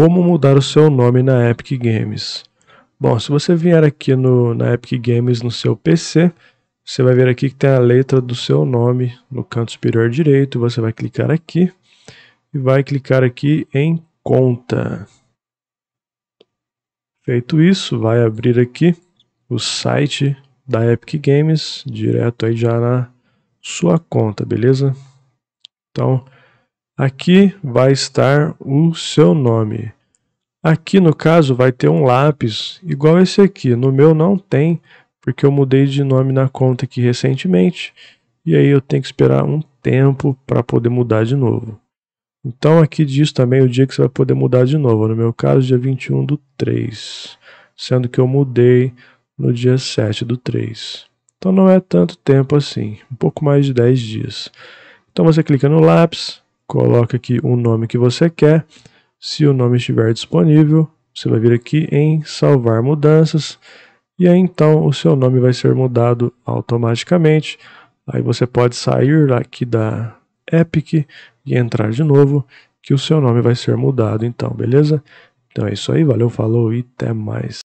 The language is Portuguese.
Como mudar o seu nome na Epic Games? Bom, se você vier aqui no, na Epic Games no seu PC, você vai ver aqui que tem a letra do seu nome no canto superior direito. Você vai clicar aqui e vai clicar aqui em conta. Feito isso, vai abrir aqui o site da Epic Games, direto aí já na sua conta, beleza? Então, Aqui vai estar o seu nome. Aqui no caso vai ter um lápis igual esse aqui. No meu não tem, porque eu mudei de nome na conta aqui recentemente. E aí eu tenho que esperar um tempo para poder mudar de novo. Então aqui diz também o dia que você vai poder mudar de novo. No meu caso, dia 21 do 3. Sendo que eu mudei no dia 7 do 3. Então não é tanto tempo assim, um pouco mais de 10 dias. Então você clica no lápis, coloca aqui o nome que você quer. Se o nome estiver disponível, você vai vir aqui em salvar mudanças e aí então o seu nome vai ser mudado automaticamente. Aí você pode sair aqui da Epic e entrar de novo que o seu nome vai ser mudado então, beleza? Então é isso aí, valeu, falou e até mais.